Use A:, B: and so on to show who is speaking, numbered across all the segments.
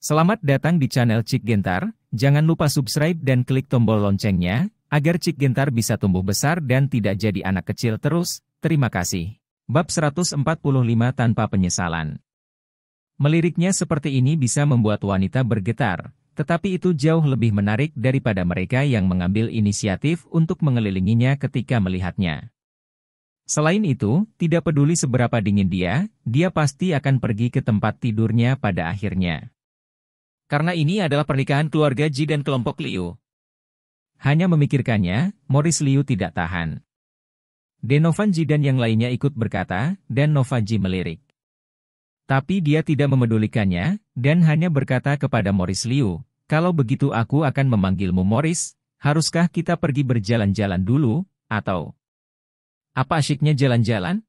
A: Selamat datang di channel Cik Gentar, jangan lupa subscribe dan klik tombol loncengnya, agar Cik Gentar bisa tumbuh besar dan tidak jadi anak kecil terus, terima kasih. Bab 145 Tanpa Penyesalan Meliriknya seperti ini bisa membuat wanita bergetar, tetapi itu jauh lebih menarik daripada mereka yang mengambil inisiatif untuk mengelilinginya ketika melihatnya. Selain itu, tidak peduli seberapa dingin dia, dia pasti akan pergi ke tempat tidurnya pada akhirnya. Karena ini adalah pernikahan keluarga Ji dan kelompok Liu. Hanya memikirkannya, Morris Liu tidak tahan. Denovan Ji dan yang lainnya ikut berkata, dan Nova Ji melirik. Tapi dia tidak memedulikannya, dan hanya berkata kepada Morris Liu, kalau begitu aku akan memanggilmu Morris, haruskah kita pergi berjalan-jalan dulu, atau... Apa asyiknya jalan-jalan?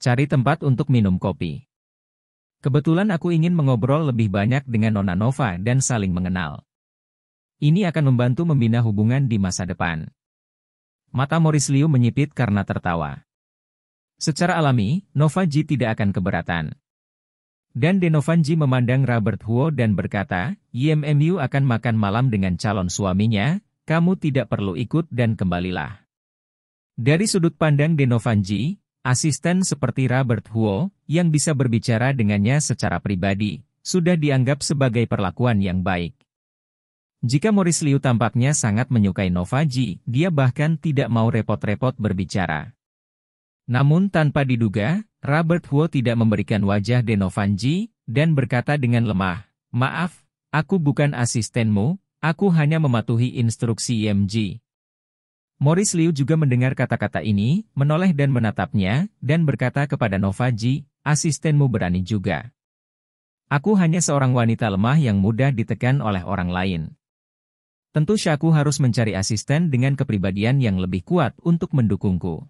A: Cari tempat untuk minum kopi. Kebetulan aku ingin mengobrol lebih banyak dengan Nona Nova dan saling mengenal. Ini akan membantu membina hubungan di masa depan. Mata Morris Liu menyipit karena tertawa. Secara alami, Nova Ji tidak akan keberatan. Dan Denovan Ji memandang Robert Huo dan berkata, YMMU akan makan malam dengan calon suaminya, kamu tidak perlu ikut dan kembalilah. Dari sudut pandang Denovan Ji. Asisten seperti Robert Huo, yang bisa berbicara dengannya secara pribadi, sudah dianggap sebagai perlakuan yang baik. Jika Morris Liu tampaknya sangat menyukai Novaji, dia bahkan tidak mau repot-repot berbicara. Namun tanpa diduga, Robert Huo tidak memberikan wajah Denovanji, dan berkata dengan lemah, Maaf, aku bukan asistenmu, aku hanya mematuhi instruksi MG." Morris Liu juga mendengar kata-kata ini, menoleh dan menatapnya, dan berkata kepada Nova Ji, asistenmu berani juga. Aku hanya seorang wanita lemah yang mudah ditekan oleh orang lain. Tentu Syaku harus mencari asisten dengan kepribadian yang lebih kuat untuk mendukungku.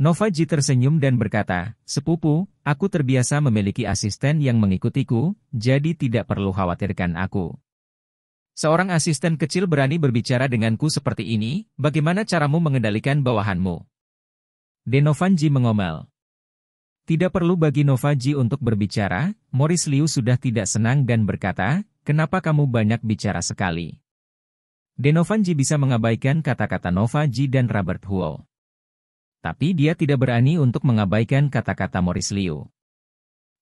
A: Nova Ji tersenyum dan berkata, Sepupu, aku terbiasa memiliki asisten yang mengikutiku, jadi tidak perlu khawatirkan aku. Seorang asisten kecil berani berbicara denganku seperti ini, bagaimana caramu mengendalikan bawahanmu? Denovanji mengomel. Tidak perlu bagi Novaji untuk berbicara, Morris Liu sudah tidak senang dan berkata, kenapa kamu banyak bicara sekali? Denovanji bisa mengabaikan kata-kata Novaji dan Robert Huo. Tapi dia tidak berani untuk mengabaikan kata-kata Morris Liu.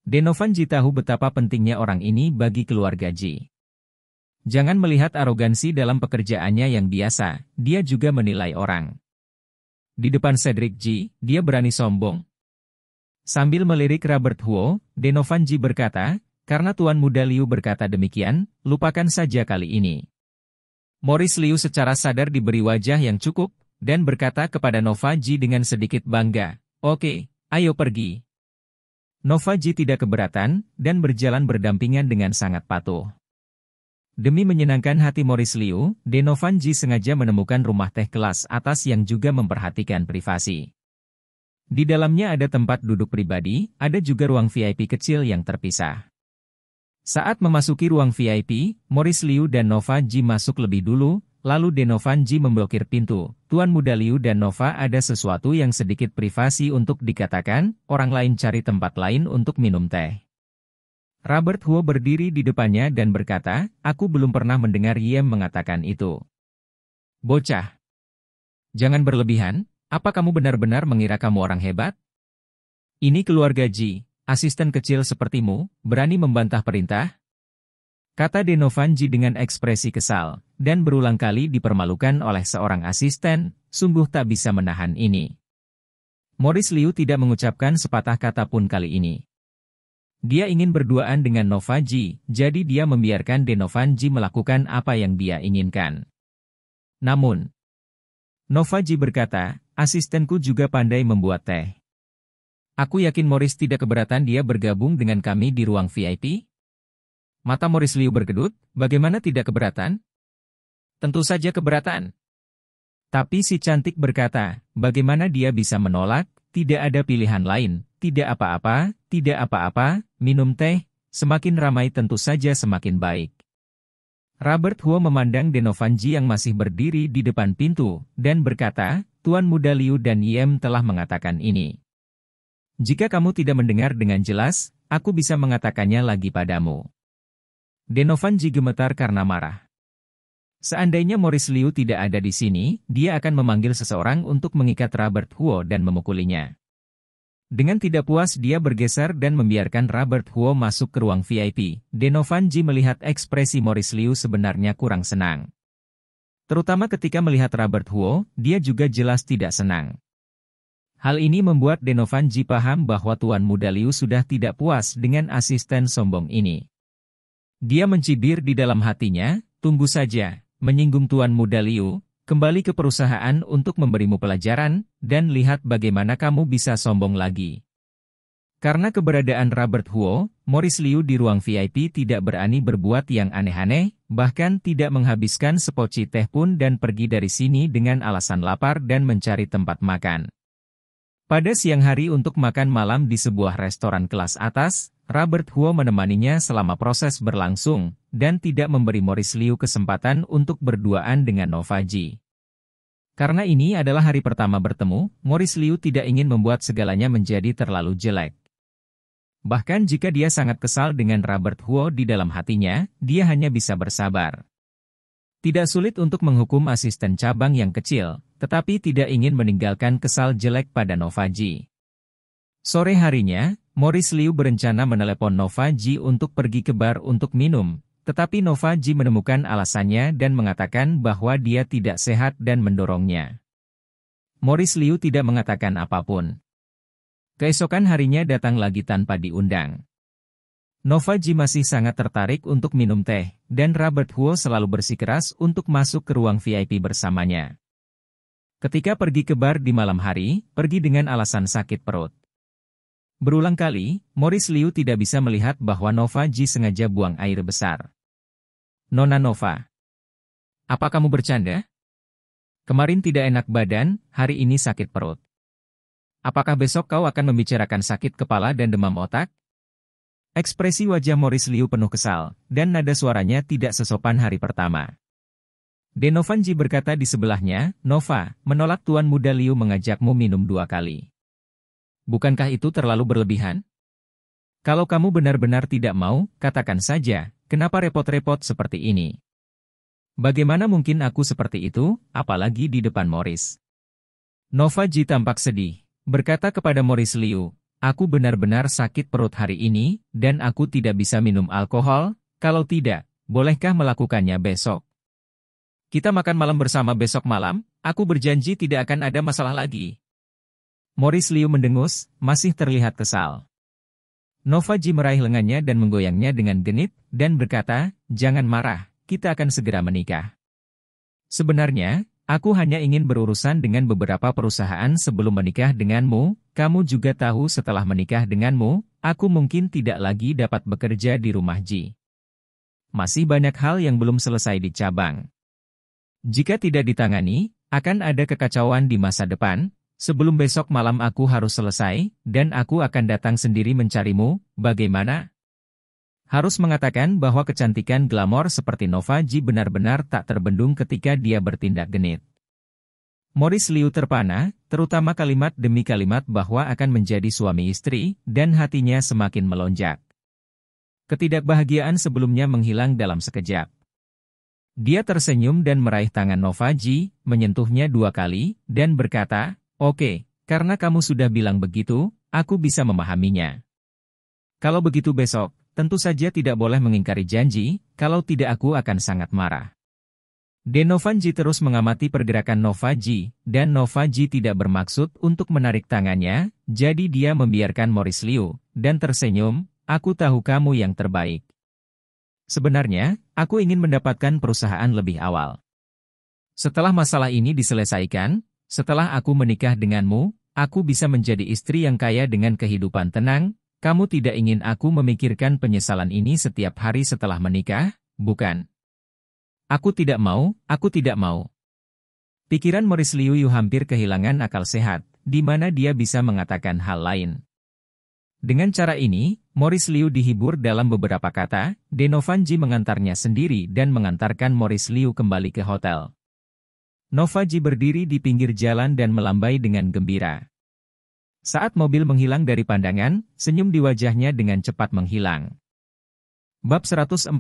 A: Denovanji tahu betapa pentingnya orang ini bagi keluarga Ji. Jangan melihat arogansi dalam pekerjaannya yang biasa, dia juga menilai orang. Di depan Cedric G, dia berani sombong. Sambil melirik Robert Huo, Denovan G berkata, karena Tuan Muda Liu berkata demikian, lupakan saja kali ini. Morris Liu secara sadar diberi wajah yang cukup, dan berkata kepada Nova G dengan sedikit bangga, Oke, ayo pergi. Nova G tidak keberatan, dan berjalan berdampingan dengan sangat patuh. Demi menyenangkan hati Morris Liu, Denovan Ji sengaja menemukan rumah teh kelas atas yang juga memperhatikan privasi. Di dalamnya ada tempat duduk pribadi, ada juga ruang VIP kecil yang terpisah. Saat memasuki ruang VIP, Morris Liu dan Nova Ji masuk lebih dulu, lalu Denovan Ji memblokir pintu. Tuan Muda Liu dan Nova ada sesuatu yang sedikit privasi untuk dikatakan, orang lain cari tempat lain untuk minum teh. Robert Huo berdiri di depannya dan berkata, aku belum pernah mendengar Yem mengatakan itu. Bocah. Jangan berlebihan, apa kamu benar-benar mengira kamu orang hebat? Ini keluarga Ji, asisten kecil sepertimu, berani membantah perintah? Kata Denovan Ji dengan ekspresi kesal, dan berulang kali dipermalukan oleh seorang asisten, sungguh tak bisa menahan ini. Morris Liu tidak mengucapkan sepatah kata pun kali ini. Dia ingin berduaan dengan Novaji, jadi dia membiarkan Denovanji melakukan apa yang dia inginkan. Namun, Novaji berkata, asistenku juga pandai membuat teh. Aku yakin Morris tidak keberatan dia bergabung dengan kami di ruang VIP? Mata Morris Liu berkedut. bagaimana tidak keberatan? Tentu saja keberatan. Tapi si cantik berkata, bagaimana dia bisa menolak, tidak ada pilihan lain, tidak apa-apa, tidak apa-apa, minum teh, semakin ramai tentu saja semakin baik. Robert Huo memandang Denovanji yang masih berdiri di depan pintu, dan berkata, Tuan Muda Liu dan Yem telah mengatakan ini. Jika kamu tidak mendengar dengan jelas, aku bisa mengatakannya lagi padamu. Denovanji gemetar karena marah. Seandainya Morris Liu tidak ada di sini, dia akan memanggil seseorang untuk mengikat Robert Huo dan memukulinya. Dengan tidak puas dia bergeser dan membiarkan Robert Huo masuk ke ruang VIP. Denovan Ji melihat ekspresi Morris Liu sebenarnya kurang senang. Terutama ketika melihat Robert Huo, dia juga jelas tidak senang. Hal ini membuat Denovan Ji paham bahwa Tuan Muda Liu sudah tidak puas dengan asisten sombong ini. Dia mencibir di dalam hatinya, tunggu saja, menyinggung Tuan Muda Liu, Kembali ke perusahaan untuk memberimu pelajaran, dan lihat bagaimana kamu bisa sombong lagi. Karena keberadaan Robert Huo, Morris Liu di ruang VIP tidak berani berbuat yang aneh-aneh, bahkan tidak menghabiskan sepoci teh pun dan pergi dari sini dengan alasan lapar dan mencari tempat makan. Pada siang hari untuk makan malam di sebuah restoran kelas atas, Robert Huo menemaninya selama proses berlangsung, dan tidak memberi Morris Liu kesempatan untuk berduaan dengan Novaji. Karena ini adalah hari pertama bertemu, Morris Liu tidak ingin membuat segalanya menjadi terlalu jelek. Bahkan jika dia sangat kesal dengan Robert Huo di dalam hatinya, dia hanya bisa bersabar. Tidak sulit untuk menghukum asisten cabang yang kecil, tetapi tidak ingin meninggalkan kesal jelek pada Novaji. Sore harinya, Morris Liu berencana menelepon Nova Ji untuk pergi ke bar untuk minum, tetapi Nova Ji menemukan alasannya dan mengatakan bahwa dia tidak sehat dan mendorongnya. Morris Liu tidak mengatakan apapun. Keesokan harinya datang lagi tanpa diundang. Nova Ji masih sangat tertarik untuk minum teh, dan Robert Huo selalu bersikeras untuk masuk ke ruang VIP bersamanya. Ketika pergi ke bar di malam hari, pergi dengan alasan sakit perut. Berulang kali, Morris Liu tidak bisa melihat bahwa Nova Ji sengaja buang air besar. Nona Nova. Apa kamu bercanda? Kemarin tidak enak badan, hari ini sakit perut. Apakah besok kau akan membicarakan sakit kepala dan demam otak? Ekspresi wajah Morris Liu penuh kesal, dan nada suaranya tidak sesopan hari pertama. Denovanji berkata di sebelahnya, Nova, menolak tuan muda Liu mengajakmu minum dua kali. Bukankah itu terlalu berlebihan? Kalau kamu benar-benar tidak mau, katakan saja, kenapa repot-repot seperti ini? Bagaimana mungkin aku seperti itu, apalagi di depan Morris? Nova Ji tampak sedih, berkata kepada Morris Liu, Aku benar-benar sakit perut hari ini, dan aku tidak bisa minum alkohol, kalau tidak, bolehkah melakukannya besok? Kita makan malam bersama besok malam, aku berjanji tidak akan ada masalah lagi. Morris Liu mendengus, masih terlihat kesal. Nova Ji meraih lengannya dan menggoyangnya dengan genit, dan berkata, jangan marah, kita akan segera menikah. Sebenarnya, aku hanya ingin berurusan dengan beberapa perusahaan sebelum menikah denganmu, kamu juga tahu setelah menikah denganmu, aku mungkin tidak lagi dapat bekerja di rumah Ji. Masih banyak hal yang belum selesai di cabang. Jika tidak ditangani, akan ada kekacauan di masa depan, Sebelum besok malam aku harus selesai, dan aku akan datang sendiri mencarimu, bagaimana? Harus mengatakan bahwa kecantikan glamor seperti Nova G benar-benar tak terbendung ketika dia bertindak genit. Morris Liu terpana, terutama kalimat demi kalimat bahwa akan menjadi suami istri, dan hatinya semakin melonjak. Ketidakbahagiaan sebelumnya menghilang dalam sekejap. Dia tersenyum dan meraih tangan Nova G, menyentuhnya dua kali, dan berkata, Oke, karena kamu sudah bilang begitu, aku bisa memahaminya. Kalau begitu besok, tentu saja tidak boleh mengingkari janji, kalau tidak aku akan sangat marah. Denovanji terus mengamati pergerakan Novaji, dan Novaji tidak bermaksud untuk menarik tangannya, jadi dia membiarkan Morris Liu, dan tersenyum, aku tahu kamu yang terbaik. Sebenarnya, aku ingin mendapatkan perusahaan lebih awal. Setelah masalah ini diselesaikan, setelah aku menikah denganmu, aku bisa menjadi istri yang kaya dengan kehidupan tenang, kamu tidak ingin aku memikirkan penyesalan ini setiap hari setelah menikah, bukan? Aku tidak mau, aku tidak mau. Pikiran Morris Liu Yu hampir kehilangan akal sehat, di mana dia bisa mengatakan hal lain. Dengan cara ini, Morris Liu dihibur dalam beberapa kata, Denovanji mengantarnya sendiri dan mengantarkan Morris Liu kembali ke hotel. Novaji berdiri di pinggir jalan dan melambai dengan gembira. Saat mobil menghilang dari pandangan, senyum di wajahnya dengan cepat menghilang. Bab 146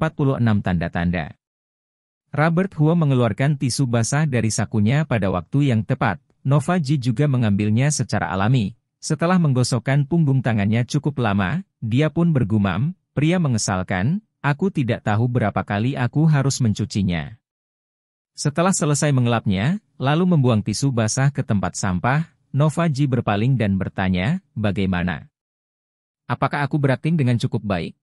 A: Tanda-Tanda Robert Hua mengeluarkan tisu basah dari sakunya pada waktu yang tepat. Novaji juga mengambilnya secara alami. Setelah menggosokkan punggung tangannya cukup lama, dia pun bergumam, pria mengesalkan, aku tidak tahu berapa kali aku harus mencucinya. Setelah selesai mengelapnya, lalu membuang tisu basah ke tempat sampah, Nova Ji berpaling dan bertanya, bagaimana? Apakah aku berakting dengan cukup baik?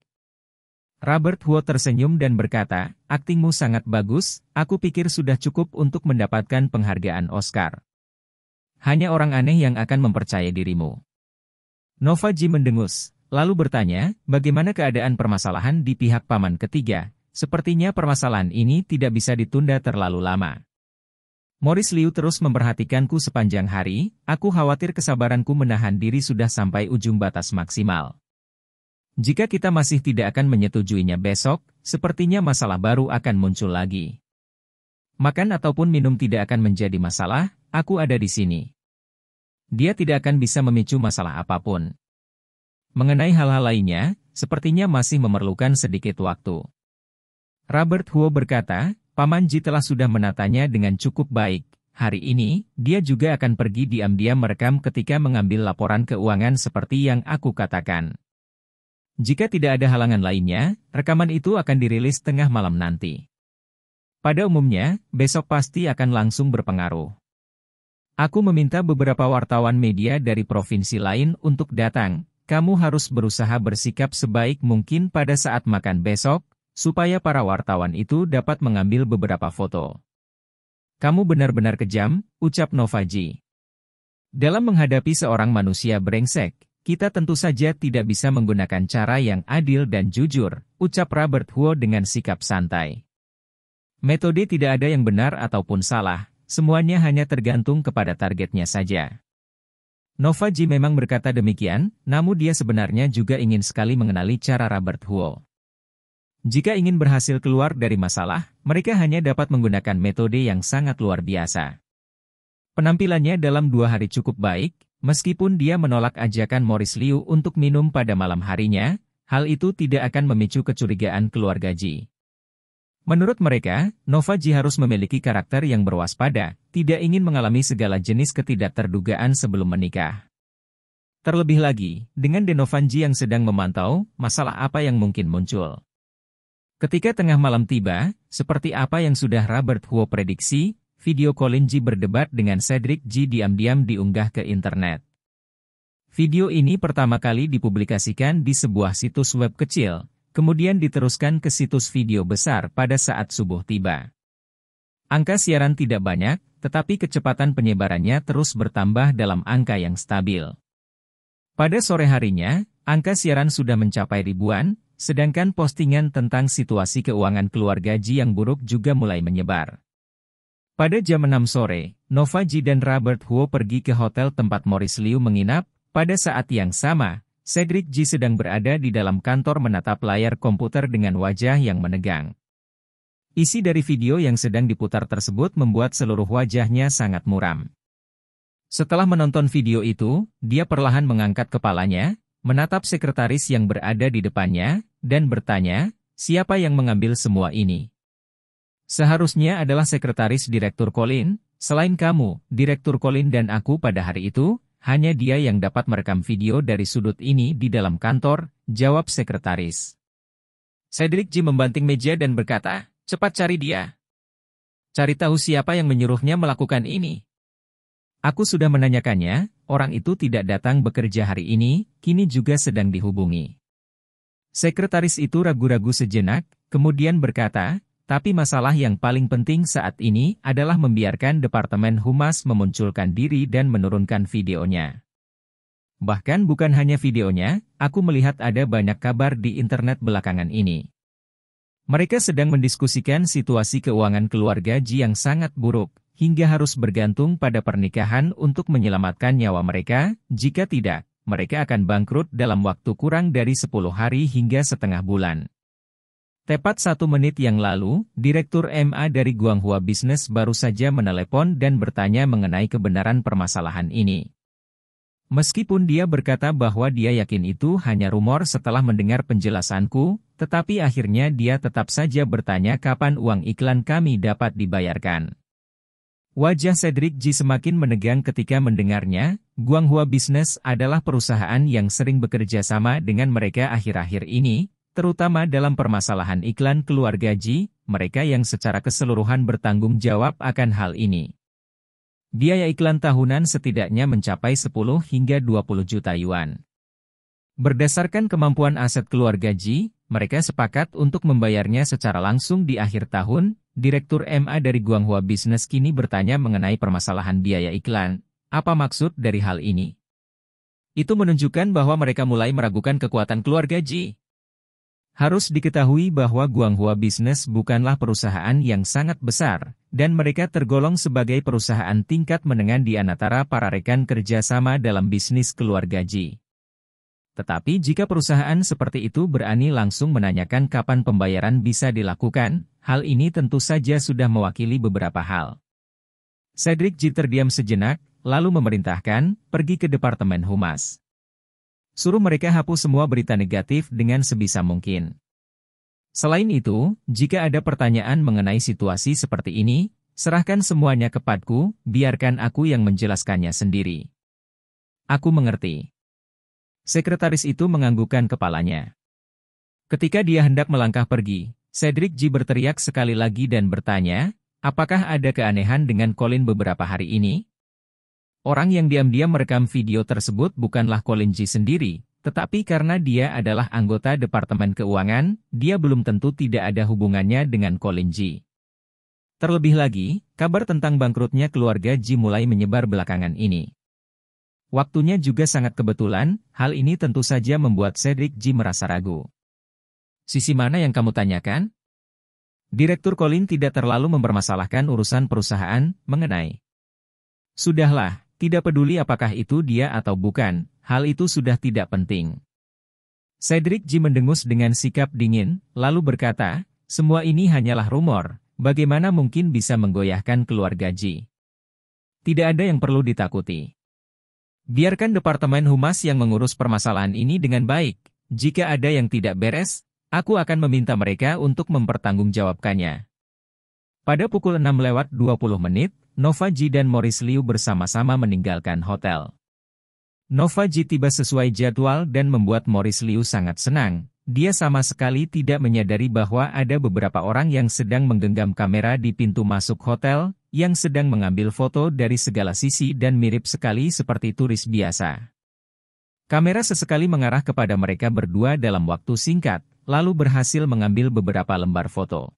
A: Robert Huo tersenyum dan berkata, aktingmu sangat bagus, aku pikir sudah cukup untuk mendapatkan penghargaan Oscar. Hanya orang aneh yang akan mempercaya dirimu. Nova Ji mendengus, lalu bertanya, bagaimana keadaan permasalahan di pihak paman ketiga, Sepertinya permasalahan ini tidak bisa ditunda terlalu lama. Morris Liu terus memperhatikanku sepanjang hari, aku khawatir kesabaranku menahan diri sudah sampai ujung batas maksimal. Jika kita masih tidak akan menyetujuinya besok, sepertinya masalah baru akan muncul lagi. Makan ataupun minum tidak akan menjadi masalah, aku ada di sini. Dia tidak akan bisa memicu masalah apapun. Mengenai hal-hal lainnya, sepertinya masih memerlukan sedikit waktu. Robert Huo berkata, Paman Ji telah sudah menatanya dengan cukup baik. Hari ini, dia juga akan pergi diam-diam merekam ketika mengambil laporan keuangan seperti yang aku katakan. Jika tidak ada halangan lainnya, rekaman itu akan dirilis tengah malam nanti. Pada umumnya, besok pasti akan langsung berpengaruh. Aku meminta beberapa wartawan media dari provinsi lain untuk datang. Kamu harus berusaha bersikap sebaik mungkin pada saat makan besok, supaya para wartawan itu dapat mengambil beberapa foto. Kamu benar-benar kejam, ucap Novaji. Dalam menghadapi seorang manusia brengsek, kita tentu saja tidak bisa menggunakan cara yang adil dan jujur, ucap Robert Huo dengan sikap santai. Metode tidak ada yang benar ataupun salah, semuanya hanya tergantung kepada targetnya saja. Novaji memang berkata demikian, namun dia sebenarnya juga ingin sekali mengenali cara Robert Huo. Jika ingin berhasil keluar dari masalah, mereka hanya dapat menggunakan metode yang sangat luar biasa. Penampilannya dalam dua hari cukup baik, meskipun dia menolak ajakan Morris Liu untuk minum pada malam harinya, hal itu tidak akan memicu kecurigaan keluarga Ji. Menurut mereka, Nova Ji harus memiliki karakter yang berwaspada, tidak ingin mengalami segala jenis ketidakterdugaan sebelum menikah. Terlebih lagi, dengan Ji yang sedang memantau, masalah apa yang mungkin muncul. Ketika tengah malam tiba, seperti apa yang sudah Robert Huo prediksi, video Colin G berdebat dengan Cedric G diam-diam diunggah ke internet. Video ini pertama kali dipublikasikan di sebuah situs web kecil, kemudian diteruskan ke situs video besar pada saat subuh tiba. Angka siaran tidak banyak, tetapi kecepatan penyebarannya terus bertambah dalam angka yang stabil. Pada sore harinya, angka siaran sudah mencapai ribuan, Sedangkan postingan tentang situasi keuangan keluarga Ji yang buruk juga mulai menyebar. Pada jam 6 sore, Nova Ji dan Robert Huo pergi ke hotel tempat Morris Liu menginap. Pada saat yang sama, Cedric Ji sedang berada di dalam kantor menatap layar komputer dengan wajah yang menegang. Isi dari video yang sedang diputar tersebut membuat seluruh wajahnya sangat muram. Setelah menonton video itu, dia perlahan mengangkat kepalanya, menatap sekretaris yang berada di depannya, dan bertanya, siapa yang mengambil semua ini? Seharusnya adalah sekretaris Direktur Colin, selain kamu, Direktur Colin dan aku pada hari itu, hanya dia yang dapat merekam video dari sudut ini di dalam kantor, jawab sekretaris. Cedric G membanting meja dan berkata, cepat cari dia. Cari tahu siapa yang menyuruhnya melakukan ini. Aku sudah menanyakannya, orang itu tidak datang bekerja hari ini, kini juga sedang dihubungi. Sekretaris itu ragu-ragu sejenak, kemudian berkata, tapi masalah yang paling penting saat ini adalah membiarkan Departemen Humas memunculkan diri dan menurunkan videonya. Bahkan bukan hanya videonya, aku melihat ada banyak kabar di internet belakangan ini. Mereka sedang mendiskusikan situasi keuangan keluarga Ji yang sangat buruk, hingga harus bergantung pada pernikahan untuk menyelamatkan nyawa mereka, jika tidak, mereka akan bangkrut dalam waktu kurang dari 10 hari hingga setengah bulan. Tepat satu menit yang lalu, Direktur MA dari Guanghua Business baru saja menelepon dan bertanya mengenai kebenaran permasalahan ini. Meskipun dia berkata bahwa dia yakin itu hanya rumor setelah mendengar penjelasanku, tetapi akhirnya dia tetap saja bertanya kapan uang iklan kami dapat dibayarkan. Wajah Cedric Ji semakin menegang ketika mendengarnya, Guanghua Business adalah perusahaan yang sering bekerja sama dengan mereka akhir-akhir ini, terutama dalam permasalahan iklan keluarga Ji. mereka yang secara keseluruhan bertanggung jawab akan hal ini. Biaya iklan tahunan setidaknya mencapai 10 hingga 20 juta yuan. Berdasarkan kemampuan aset keluarga Ji, mereka sepakat untuk membayarnya secara langsung di akhir tahun, Direktur MA dari Guanghua Business kini bertanya mengenai permasalahan biaya iklan, apa maksud dari hal ini? Itu menunjukkan bahwa mereka mulai meragukan kekuatan keluarga Ji. Harus diketahui bahwa Guanghua Business bukanlah perusahaan yang sangat besar, dan mereka tergolong sebagai perusahaan tingkat menengah di antara para rekan kerjasama dalam bisnis keluarga Ji. Tetapi jika perusahaan seperti itu berani langsung menanyakan kapan pembayaran bisa dilakukan, hal ini tentu saja sudah mewakili beberapa hal. Cedric Jeter terdiam sejenak, lalu memerintahkan, pergi ke Departemen Humas. Suruh mereka hapus semua berita negatif dengan sebisa mungkin. Selain itu, jika ada pertanyaan mengenai situasi seperti ini, serahkan semuanya kepadku, biarkan aku yang menjelaskannya sendiri. Aku mengerti. Sekretaris itu menganggukkan kepalanya. Ketika dia hendak melangkah pergi, Cedric G berteriak sekali lagi dan bertanya, apakah ada keanehan dengan Colin beberapa hari ini? Orang yang diam-diam merekam video tersebut bukanlah Colin G sendiri, tetapi karena dia adalah anggota Departemen Keuangan, dia belum tentu tidak ada hubungannya dengan Colin G. Terlebih lagi, kabar tentang bangkrutnya keluarga G mulai menyebar belakangan ini. Waktunya juga sangat kebetulan, hal ini tentu saja membuat Cedric G merasa ragu. Sisi mana yang kamu tanyakan? Direktur Colin tidak terlalu mempermasalahkan urusan perusahaan mengenai. Sudahlah, tidak peduli apakah itu dia atau bukan, hal itu sudah tidak penting. Cedric G mendengus dengan sikap dingin, lalu berkata, semua ini hanyalah rumor, bagaimana mungkin bisa menggoyahkan keluarga G? Tidak ada yang perlu ditakuti. Biarkan Departemen Humas yang mengurus permasalahan ini dengan baik. Jika ada yang tidak beres, aku akan meminta mereka untuk mempertanggungjawabkannya. Pada pukul 6 lewat 20 menit, Nova G dan Morris Liu bersama-sama meninggalkan hotel. Nova G tiba sesuai jadwal dan membuat Morris Liu sangat senang. Dia sama sekali tidak menyadari bahwa ada beberapa orang yang sedang menggenggam kamera di pintu masuk hotel, yang sedang mengambil foto dari segala sisi dan mirip sekali seperti turis biasa. Kamera sesekali mengarah kepada mereka berdua dalam waktu singkat, lalu berhasil mengambil beberapa lembar foto.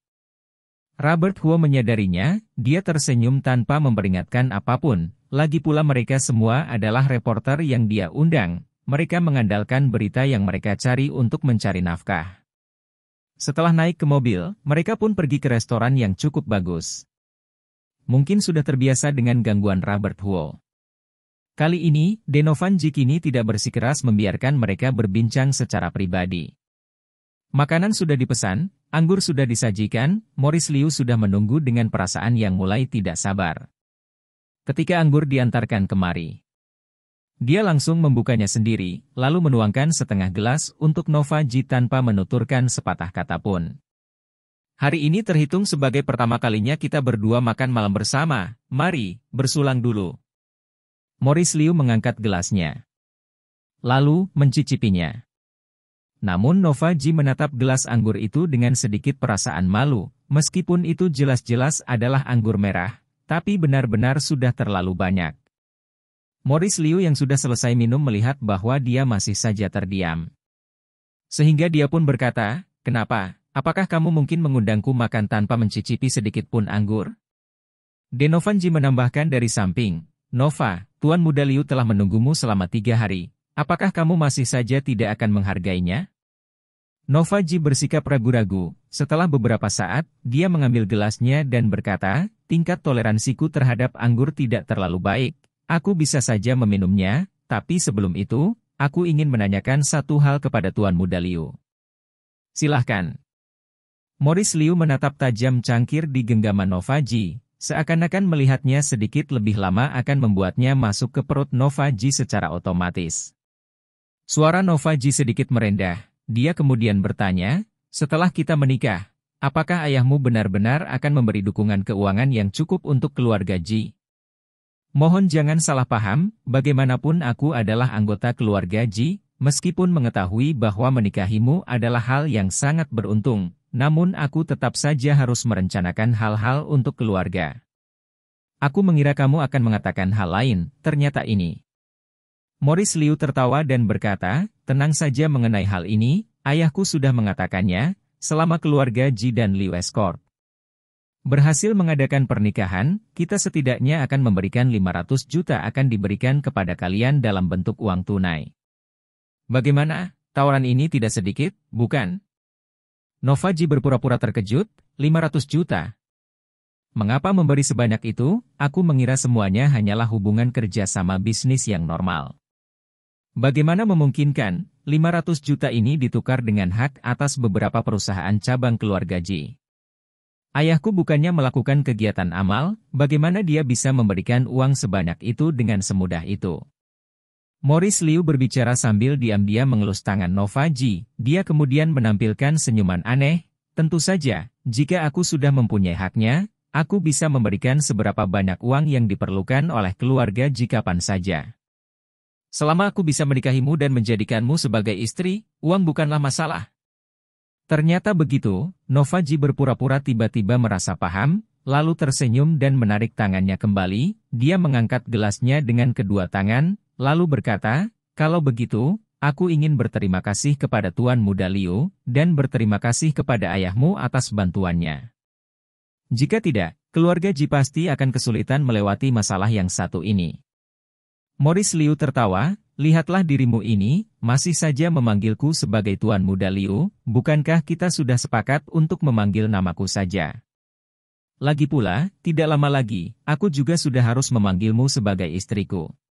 A: Robert Huo menyadarinya, dia tersenyum tanpa memperingatkan apapun, lagi pula mereka semua adalah reporter yang dia undang, mereka mengandalkan berita yang mereka cari untuk mencari nafkah. Setelah naik ke mobil, mereka pun pergi ke restoran yang cukup bagus. Mungkin sudah terbiasa dengan gangguan Robert Huo. Kali ini, Denovan Jikini tidak bersikeras membiarkan mereka berbincang secara pribadi. Makanan sudah dipesan, anggur sudah disajikan, Morris Liu sudah menunggu dengan perasaan yang mulai tidak sabar. Ketika anggur diantarkan kemari, dia langsung membukanya sendiri, lalu menuangkan setengah gelas untuk Nova Ji tanpa menuturkan sepatah kata pun. Hari ini terhitung sebagai pertama kalinya kita berdua makan malam bersama, mari, bersulang dulu. Morris Liu mengangkat gelasnya. Lalu, mencicipinya. Namun Nova Ji menatap gelas anggur itu dengan sedikit perasaan malu, meskipun itu jelas-jelas adalah anggur merah, tapi benar-benar sudah terlalu banyak. Morris Liu yang sudah selesai minum melihat bahwa dia masih saja terdiam. Sehingga dia pun berkata, kenapa, Apakah kamu mungkin mengundangku makan tanpa mencicipi sedikit pun anggur? Denovanji menambahkan dari samping, Nova, Tuan Muda Liu telah menunggumu selama tiga hari. Apakah kamu masih saja tidak akan menghargainya? Nova Ji bersikap ragu-ragu. Setelah beberapa saat, dia mengambil gelasnya dan berkata, tingkat toleransiku terhadap anggur tidak terlalu baik. Aku bisa saja meminumnya, tapi sebelum itu, aku ingin menanyakan satu hal kepada Tuan Muda Liu. Silahkan. Morris Liu menatap tajam cangkir di genggaman Novaji, seakan-akan melihatnya sedikit lebih lama akan membuatnya masuk ke perut Novaji secara otomatis. Suara Novaji sedikit merendah, dia kemudian bertanya, setelah kita menikah, apakah ayahmu benar-benar akan memberi dukungan keuangan yang cukup untuk keluarga Ji? Mohon jangan salah paham, bagaimanapun aku adalah anggota keluarga Ji, meskipun mengetahui bahwa menikahimu adalah hal yang sangat beruntung, namun aku tetap saja harus merencanakan hal-hal untuk keluarga. Aku mengira kamu akan mengatakan hal lain, ternyata ini. Morris Liu tertawa dan berkata, tenang saja mengenai hal ini, ayahku sudah mengatakannya, selama keluarga Ji dan Liu Escort. Berhasil mengadakan pernikahan, kita setidaknya akan memberikan 500 juta akan diberikan kepada kalian dalam bentuk uang tunai. Bagaimana, tawaran ini tidak sedikit, bukan? Novaji berpura-pura terkejut, 500 juta. Mengapa memberi sebanyak itu? Aku mengira semuanya hanyalah hubungan kerja sama bisnis yang normal. Bagaimana memungkinkan 500 juta ini ditukar dengan hak atas beberapa perusahaan cabang keluarga Ji? Ayahku bukannya melakukan kegiatan amal, bagaimana dia bisa memberikan uang sebanyak itu dengan semudah itu? Morris Liu berbicara sambil diam-diam mengelus tangan Nova Ji. Dia kemudian menampilkan senyuman aneh. Tentu saja, jika aku sudah mempunyai haknya, aku bisa memberikan seberapa banyak uang yang diperlukan oleh keluarga jikapan saja. Selama aku bisa menikahimu dan menjadikanmu sebagai istri, uang bukanlah masalah. Ternyata begitu, Novaji berpura-pura tiba-tiba merasa paham, lalu tersenyum dan menarik tangannya kembali, dia mengangkat gelasnya dengan kedua tangan, Lalu berkata, kalau begitu, aku ingin berterima kasih kepada Tuan Muda Liu, dan berterima kasih kepada ayahmu atas bantuannya. Jika tidak, keluarga Ji pasti akan kesulitan melewati masalah yang satu ini. Morris Liu tertawa, lihatlah dirimu ini, masih saja memanggilku sebagai Tuan Muda Liu, bukankah kita sudah sepakat untuk memanggil namaku saja? Lagi pula, tidak lama lagi, aku juga sudah harus memanggilmu sebagai istriku.